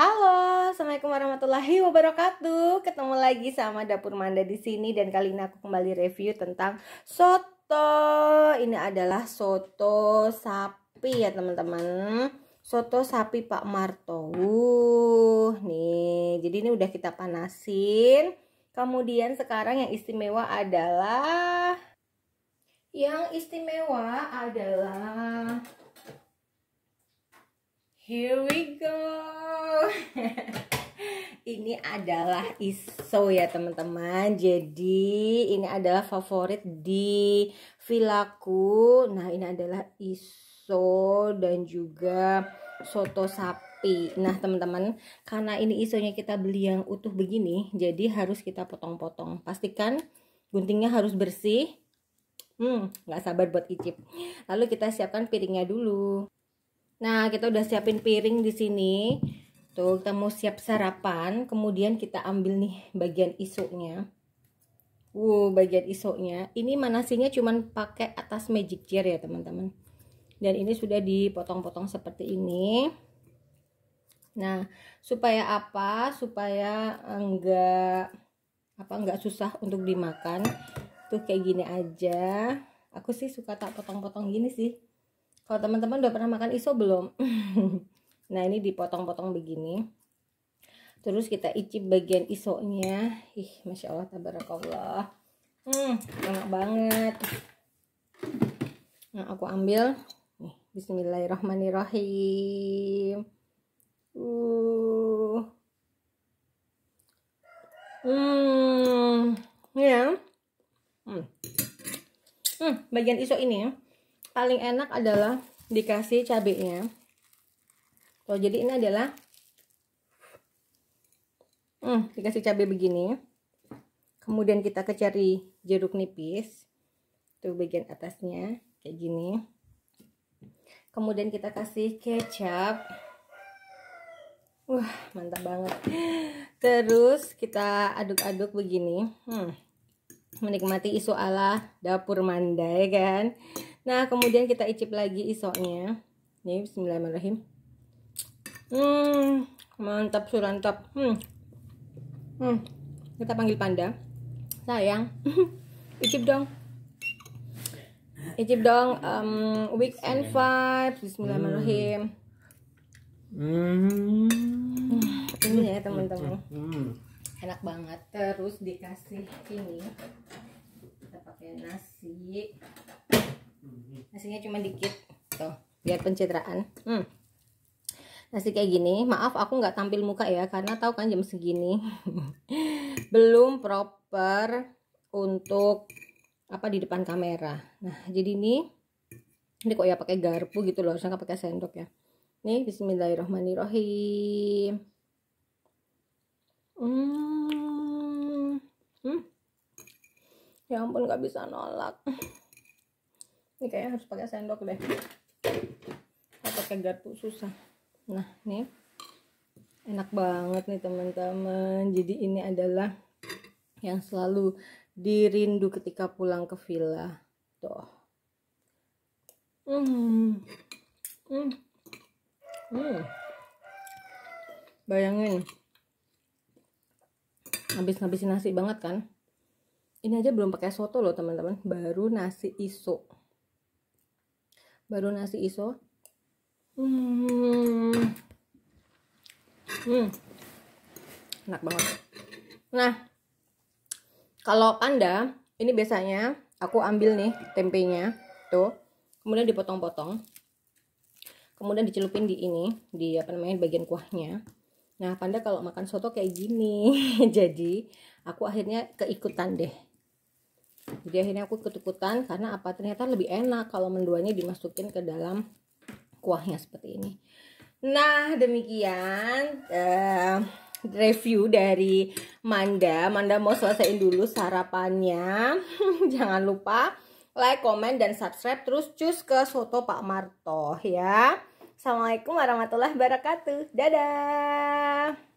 Halo, Assalamualaikum warahmatullahi wabarakatuh. Ketemu lagi sama Dapur Manda di sini dan kali ini aku kembali review tentang soto. Ini adalah soto sapi ya teman-teman. Soto sapi Pak Marto. Uh, nih, jadi ini udah kita panasin. Kemudian sekarang yang istimewa adalah yang istimewa adalah Here we go ini adalah iso ya teman-teman jadi ini adalah favorit di vilaku nah ini adalah iso dan juga soto sapi nah teman-teman karena ini isonya kita beli yang utuh begini jadi harus kita potong-potong pastikan guntingnya harus bersih hmm nggak sabar buat icip lalu kita siapkan piringnya dulu nah kita udah siapin piring di sini Tuh, kita mau siap sarapan, kemudian kita ambil nih bagian isoknya. Wow, bagian isoknya. Ini manasinya cuman pakai atas magic chair ya, teman-teman. Dan ini sudah dipotong-potong seperti ini. Nah, supaya apa? Supaya enggak apa enggak susah untuk dimakan. Tuh kayak gini aja. Aku sih suka tak potong-potong gini sih. Kalau teman-teman udah pernah makan iso belum? nah ini dipotong-potong begini terus kita icip bagian isonya ih masya allah tabarakallah hmm enak banget nah aku ambil nih Bismillahirrahmanirrahim uh hmm ya hmm. hmm bagian iso ini ya. paling enak adalah dikasih cabenya kalau jadi ini adalah hmm, dikasih cabai begini kemudian kita kecari jeruk nipis tuh bagian atasnya kayak gini kemudian kita kasih kecap wah mantap banget terus kita aduk-aduk begini hmm, menikmati iso ala dapur mandai kan nah kemudian kita icip lagi isonya ini bismillahirrahmanirrahim Hmm, mantap surantap. Hmm. Hmm. Kita panggil panda. Sayang. Icip dong. Icip dong um, weekend vibes. Bismillahirrahmanirrahim. Hmm. hmm. Ini ya teman-teman. Hmm. Enak banget. Terus dikasih ini. Kita pakai nasi. Nasinya cuma dikit. Tuh, biar pencitraan. Hmm nasi kayak gini maaf aku nggak tampil muka ya karena tahu kan jam segini belum proper untuk apa di depan kamera nah jadi ini ini kok ya pakai garpu gitu loh harusnya pakai sendok ya nih Bismillahirrohmanirrohim hmm. hmm. ya ampun nggak bisa nolak ini kayaknya harus pakai sendok deh atau pakai garpu susah nah ini enak banget nih teman-teman jadi ini adalah yang selalu dirindu ketika pulang ke villa tuh hmm. Hmm. Hmm. bayangin habis-habisin nasi banget kan ini aja belum pakai soto loh teman-teman baru nasi iso baru nasi iso Hmm. hmm. Enak banget. Nah, kalau Anda ini biasanya aku ambil nih tempenya tuh. Kemudian dipotong-potong. Kemudian dicelupin di ini, di apa namanya bagian kuahnya. Nah, Panda kalau makan soto kayak gini. Jadi, aku akhirnya keikutan deh. Jadi akhirnya aku ketukutan karena apa? Ternyata lebih enak kalau menduanya dimasukin ke dalam kuahnya seperti ini nah demikian uh, review dari Manda Manda mau selesaiin dulu sarapannya jangan lupa like, comment, dan subscribe terus cus ke Soto Pak Marto ya Assalamualaikum warahmatullahi wabarakatuh dadah